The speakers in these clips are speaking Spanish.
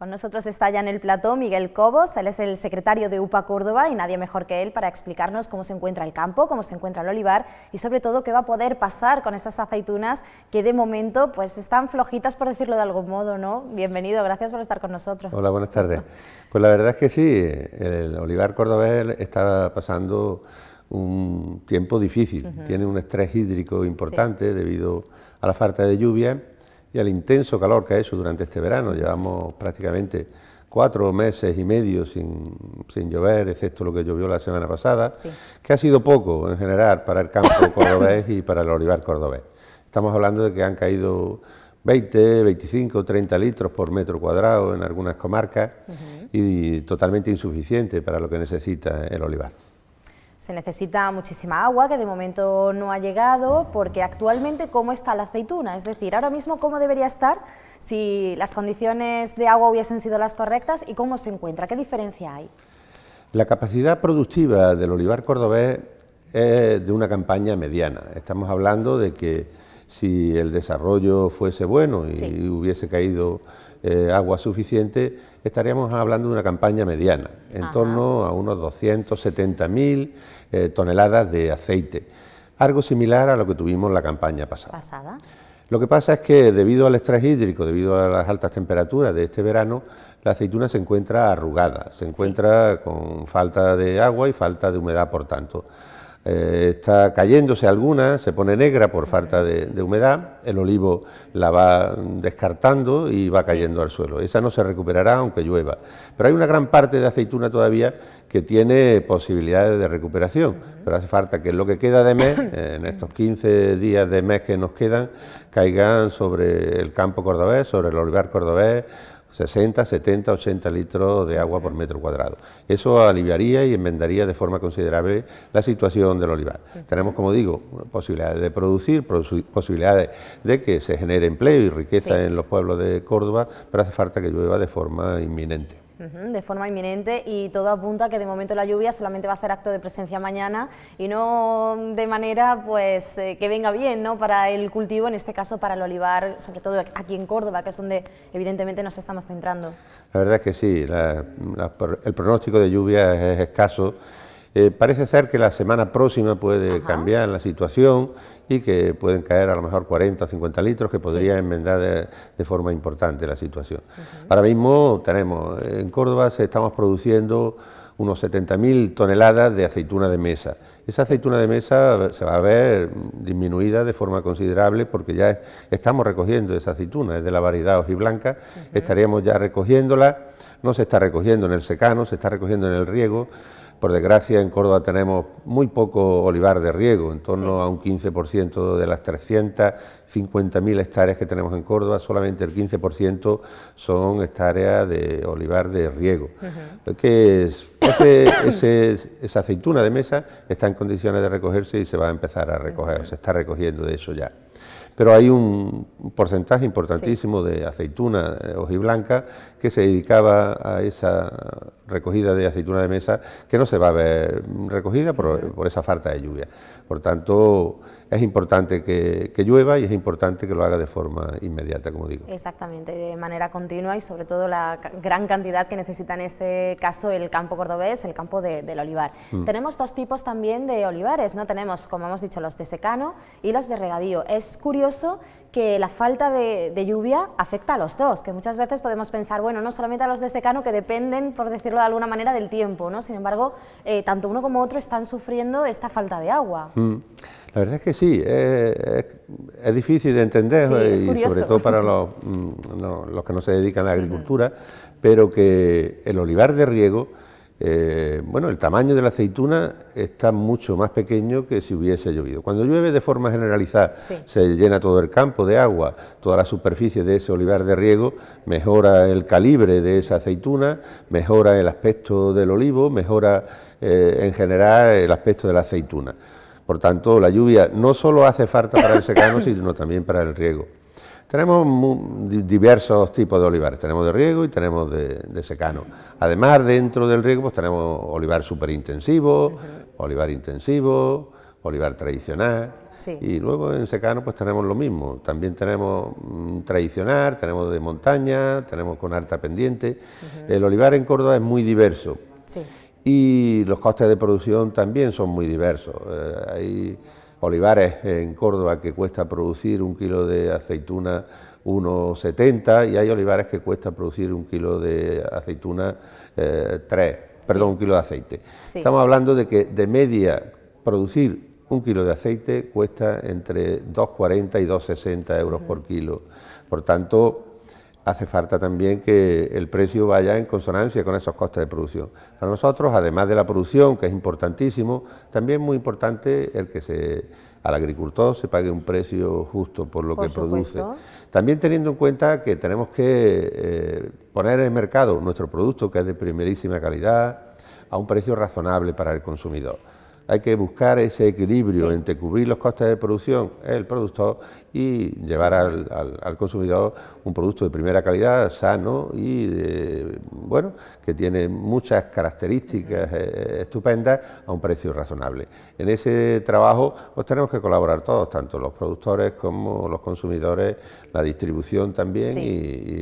Con nosotros está ya en el plató Miguel Cobos, él es el secretario de UPA Córdoba y nadie mejor que él para explicarnos cómo se encuentra el campo, cómo se encuentra el olivar y sobre todo qué va a poder pasar con esas aceitunas que de momento pues están flojitas por decirlo de algún modo, ¿no? Bienvenido, gracias por estar con nosotros. Hola, buenas tardes. Pues la verdad es que sí, el olivar cordobés está pasando un tiempo difícil, tiene un estrés hídrico importante debido a la falta de lluvia y al intenso calor que ha hecho durante este verano. Llevamos prácticamente cuatro meses y medio sin, llover, excepto lo que llovió la semana pasada, que ha sido poco en general para el campo cordobés y para el olivar cordobés. Estamos hablando de que han caído 20, 25, 30 litros por metro cuadrado en algunas comarcas y totalmente insuficiente para lo que necesita el olivar se necesita muchísima agua, que de momento no ha llegado, porque actualmente cómo está la aceituna, es decir, ahora mismo cómo debería estar si las condiciones de agua hubiesen sido las correctas y cómo se encuentra, qué diferencia hay. La capacidad productiva del olivar cordobés es de una campaña mediana. Estamos hablando de que si el desarrollo fuese bueno y hubiese caído eh, agua suficiente, estaríamos hablando de una campaña mediana, en torno a unos 270.000 eh, toneladas de aceite, algo similar a lo que tuvimos la campaña pasada. Lo que pasa es que debido al estrés hídrico, debido a las altas temperaturas de este verano, la aceituna se encuentra arrugada, se encuentra con falta de agua y falta de humedad, por tanto. Eh, está cayéndose alguna, se pone negra por falta de, de, humedad, el olivo la va descartando y va cayendo al suelo. Esa no se recuperará aunque llueva. Pero hay una gran parte de aceituna todavía que tiene posibilidades de recuperación, pero hace falta que lo que queda de mes, en estos 15 días de mes que nos quedan, caigan sobre el campo cordobés, sobre el olivar cordobés, 60, 70, 80 litros de agua por metro cuadrado. Eso aliviaría y enmendaría de forma considerable la situación del olivar. Tenemos, como digo, posibilidades de producir, posibilidades de que se genere empleo y riqueza en los pueblos de Córdoba, pero hace falta que llueva de forma inminente de forma inminente y todo apunta a que de momento la lluvia solamente va a hacer acto de presencia mañana y no de manera pues eh, que venga bien ¿no? para el cultivo, en este caso para el olivar, sobre todo aquí en Córdoba, que es donde evidentemente nos estamos centrando. La verdad es que sí, el pronóstico de lluvia es escaso eh, parece ser que la semana próxima puede cambiar la situación y que pueden caer a lo mejor 40 o 50 litros, que podría enmendar de, forma importante la situación. Ahora mismo tenemos, en Córdoba estamos produciendo unos 70.000 toneladas de aceituna de mesa. Esa aceituna de mesa se va a ver disminuida de forma considerable porque ya estamos recogiendo esa aceituna, es de la variedad hojiblanca, estaríamos ya recogiéndola, no se está recogiendo en el secano, se está recogiendo en el riego. Por desgracia, en Córdoba tenemos muy poco olivar de riego, en torno a un 15% de las 350.000 hectáreas que tenemos en Córdoba, solamente el 15% son hectáreas de olivar de riego. que es, esa aceituna de mesa está en condiciones de recogerse y se va a empezar a recoger, se está recogiendo de eso ya pero hay un porcentaje importantísimo de aceituna eh, hojiblanca que se dedicaba a esa recogida de aceituna de mesa que no se va a ver recogida por, esa falta de lluvia. Por tanto, es importante que, llueva y es importante que lo haga de forma inmediata, como digo. Exactamente, de manera continua y sobre todo la gran cantidad que necesita en este caso el campo cordobés, el campo del olivar. Mm. Tenemos dos tipos también de olivares, ¿no? Tenemos, como hemos dicho, los de secano y los de regadío. Es curioso que la falta de, lluvia afecta a los dos, que muchas veces podemos pensar, bueno, no solamente a los de secano que dependen, por decirlo de alguna manera, del tiempo, ¿no? Sin embargo, eh, tanto uno como otro están sufriendo esta falta de agua. Mm. La verdad es que sí, eh, eh, es, difícil de entender y sobre todo para mm, los, que no se dedican a la agricultura, pero que el olivar de riego eh, bueno, el tamaño de la aceituna está mucho más pequeño que si hubiese llovido. Cuando llueve de forma generalizada, se llena todo el campo de agua, toda la superficie de ese olivar de riego, mejora el calibre de esa aceituna, mejora el aspecto del olivo, mejora eh, en general el aspecto de la aceituna. Por tanto, la lluvia no solo hace falta para el secano, sino también para el riego. Tenemos diversos tipos de olivares, tenemos de riego y tenemos de, secano. Además, dentro del riego pues, tenemos olivar superintensivo, olivar intensivo, olivar tradicional. Y luego en secano pues tenemos lo mismo, también tenemos mm, tradicional, tenemos de montaña, tenemos con alta pendiente. El olivar en Córdoba es muy diverso y los costes de producción también son muy diversos. Eh, olivares en Córdoba que cuesta producir un kilo de aceituna 1,70 y hay olivares que cuesta producir un kilo de aceituna 3, eh, perdón, un kilo de aceite. Estamos hablando de que de media producir un kilo de aceite cuesta entre 2,40 y 2,60 euros por kilo. Por tanto, hace falta también que el precio vaya en consonancia con esos costes de producción. Para nosotros, además de la producción, que es importantísimo, también es muy importante el que se, al agricultor se pague un precio justo por lo que produce. También teniendo en cuenta que tenemos que eh, poner en el mercado nuestro producto, que es de primerísima calidad, a un precio razonable para el consumidor hay que buscar ese equilibrio entre cubrir los costes de producción el productor y llevar al, al, consumidor un producto de primera calidad, sano y bueno, que tiene muchas características eh, eh, estupendas a un precio razonable. En ese trabajo pues tenemos que colaborar todos, tanto los productores como los consumidores, la distribución también y,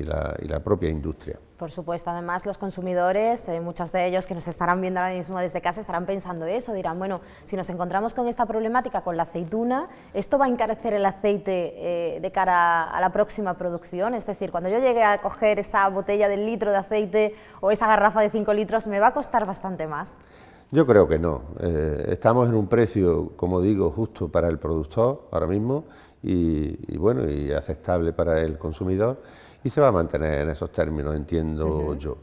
la, propia industria. Por supuesto, además los consumidores, eh, muchos de ellos que nos estarán viendo ahora mismo desde casa, estarán pensando eso, dirán, bueno, si nos encontramos con esta problemática, con la aceituna, ¿esto va a encarecer el aceite eh, de cara a la próxima producción? Es decir, cuando yo llegue a coger esa botella del litro de aceite o esa garrafa de 5 litros, ¿me va a costar bastante más? Yo creo que no. Eh, estamos en un precio, como digo, justo para el productor ahora mismo y, bueno, y aceptable para el consumidor y se va a mantener en esos términos, entiendo yo.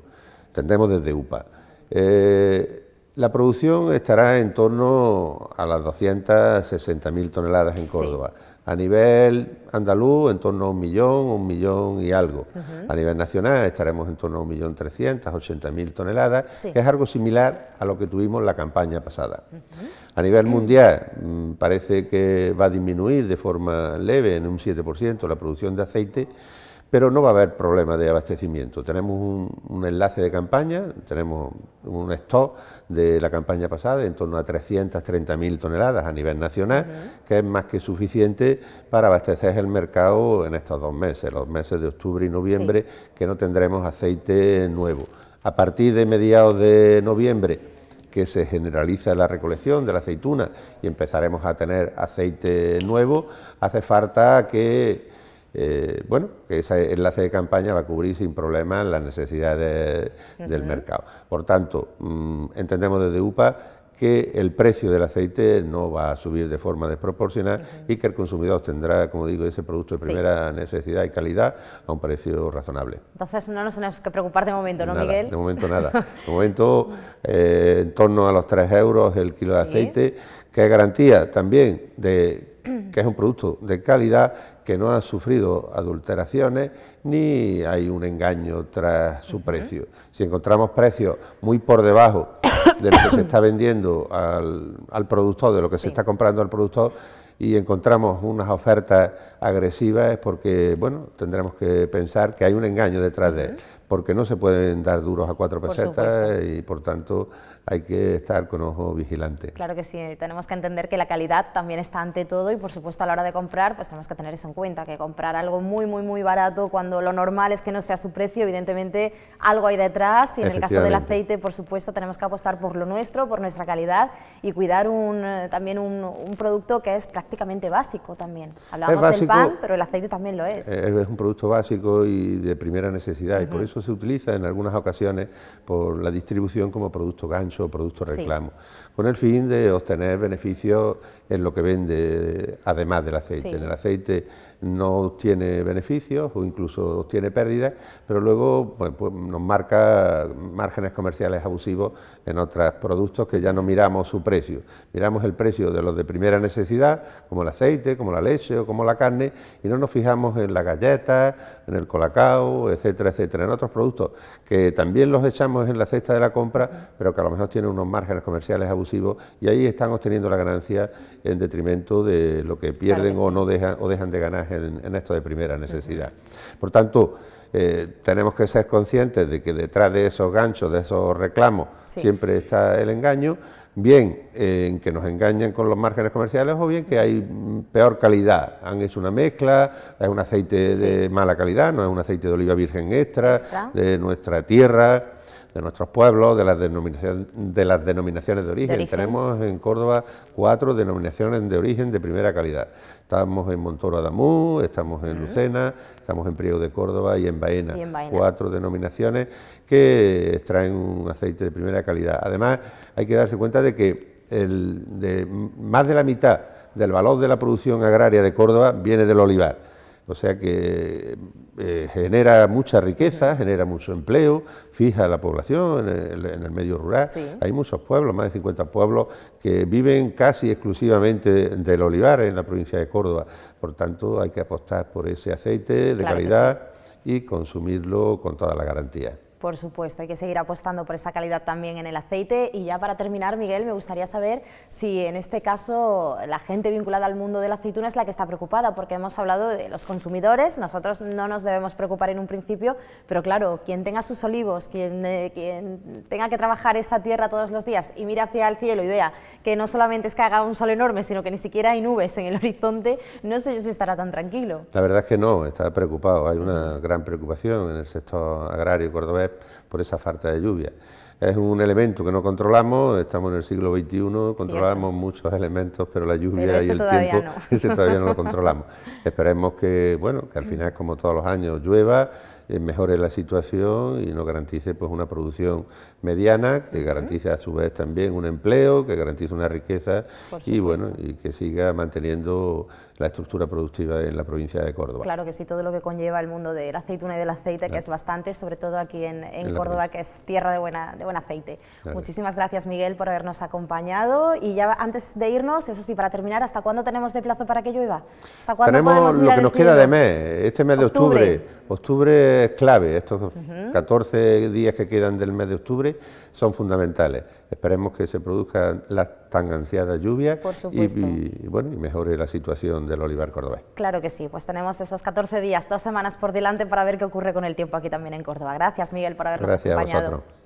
Tendremos desde UPA. Eh, la producción estará en torno a las 260.000 toneladas en Córdoba. A nivel andaluz, en torno a un millón, un millón y algo. A nivel nacional, estaremos en torno a un millón trescientas, ochenta mil toneladas, que es algo similar a lo que tuvimos la campaña pasada. A nivel mundial, mm, parece que va a disminuir de forma leve, en un 7%, la producción de aceite pero no va a haber problema de abastecimiento. Tenemos un, enlace de campaña, tenemos un stock de la campaña pasada en torno a 330.000 toneladas a nivel nacional, que es más que suficiente para abastecer el mercado en estos dos meses, los meses de octubre y noviembre, que no tendremos aceite nuevo. A partir de mediados de noviembre, que se generaliza la recolección de la aceituna y empezaremos a tener aceite nuevo, hace falta que eh, bueno, que ese enlace de campaña va a cubrir sin problema las necesidades del mercado. Por tanto, mm, entendemos desde UPA que el precio del aceite no va a subir de forma desproporcionada y que el consumidor tendrá, como digo, ese producto de primera necesidad y calidad a un precio razonable. Entonces no nos tenemos que preocupar de momento, ¿no, Miguel? De momento nada. De momento, en torno a los 3 euros el kilo de aceite, que es garantía también de que es un producto de calidad que no ha sufrido adulteraciones ni hay un engaño tras su precio. Si encontramos precios muy por debajo de lo que se está vendiendo al, productor, de lo que se está comprando al productor, y encontramos unas ofertas agresivas es porque, bueno, tendremos que pensar que hay un engaño detrás de él porque no se pueden dar duros a cuatro pesetas y por tanto hay que estar con ojo vigilante. Claro que sí, tenemos que entender que la calidad también está ante todo y por supuesto a la hora de comprar pues tenemos que tener eso en cuenta, que comprar algo muy muy muy barato cuando lo normal es que no sea su precio, evidentemente algo hay detrás y en el caso del aceite por supuesto tenemos que apostar por lo nuestro, por nuestra calidad y cuidar un, eh, también un, producto que es prácticamente básico también. Hablamos del pan, pero el aceite también lo es. Eh, es un producto básico y de primera necesidad y por eso se utiliza en algunas ocasiones por la distribución como producto gancho o producto reclamo, con el fin de obtener beneficios en lo que vende, además del aceite. En el aceite no obtiene beneficios o incluso obtiene pérdidas, pero luego pues, pues, nos marca márgenes comerciales abusivos en otros productos que ya no miramos su precio. Miramos el precio de los de primera necesidad, como el aceite, como la leche o como la carne, y no nos fijamos en la galleta, en el colacao, etcétera, etcétera, en otros productos que también los echamos en la cesta de la compra, pero que a lo mejor tienen unos márgenes comerciales abusivos y ahí están obteniendo la ganancia en detrimento de lo que pierden o no dejan, o dejan de ganar en, esto de primera necesidad. Por tanto, eh, tenemos que ser conscientes de que detrás de esos ganchos, de esos reclamos, siempre está el engaño, bien en que nos engañen con los márgenes comerciales o bien que hay peor calidad. Han hecho una mezcla, es un aceite de mala calidad, no es un aceite de oliva virgen extra. de nuestra tierra de nuestros pueblos, de las, denominaciones, de las denominaciones de origen. Tenemos en Córdoba cuatro denominaciones de origen de primera calidad. Estamos en Montoro Adamú, estamos en Lucena, estamos en Priego de Córdoba y en, Baena, Cuatro denominaciones que extraen un aceite de primera calidad. Además, hay que darse cuenta de que el, más de la mitad del valor de la producción agraria de Córdoba viene del olivar o sea que eh, genera mucha riqueza, genera mucho empleo, fija la población en el, medio rural. Hay muchos pueblos, más de 50 pueblos, que viven casi exclusivamente del olivar en la provincia de Córdoba. Por tanto, hay que apostar por ese aceite de calidad y consumirlo con toda la garantía. Por supuesto, hay que seguir apostando por esa calidad también en el aceite. Y ya para terminar, Miguel, me gustaría saber si en este caso la gente vinculada al mundo de la aceituna es la que está preocupada, porque hemos hablado de los consumidores, nosotros no nos debemos preocupar en un principio, pero claro, quien tenga sus olivos, quien, eh, tenga que trabajar esa tierra todos los días y mira hacia el cielo y vea que no solamente es que haga un sol enorme, sino que ni siquiera hay nubes en el horizonte, no sé yo si estará tan tranquilo. La verdad es que no, está preocupado, hay una gran preocupación en el sector agrario cordobés por esa falta de lluvia. Es un elemento que no controlamos, estamos en el siglo XXI, controlamos muchos elementos, pero la lluvia y el tiempo, ese todavía no lo controlamos. Esperemos que, bueno, que al final, como todos los años, llueva eh, mejore la situación y nos garantice pues una producción mediana que garantice a su vez también un empleo, que garantice una riqueza y bueno, y que siga manteniendo la estructura productiva en la provincia de Córdoba. Claro que sí, todo lo que conlleva el mundo del la aceituna y del aceite, que es bastante, sobre todo aquí en, Córdoba, que es tierra de, buena, de buen aceite. Muchísimas gracias, Miguel, por habernos acompañado. Y ya antes de irnos, eso sí, para terminar, ¿hasta cuándo tenemos de plazo para que llueva? ¿Hasta tenemos lo que nos queda de mes, este mes de Octubre, octubre es clave, estos 14 días que quedan del mes de octubre, son fundamentales. Esperemos que se produzcan las tan ansiadas lluvias y, bueno, y mejore la situación del olivar cordobés. Claro que sí, pues tenemos esos 14 días, dos semanas por delante para ver qué ocurre con el tiempo aquí también en Córdoba. Gracias, Miguel, por habernos Gracias acompañado. A vosotros.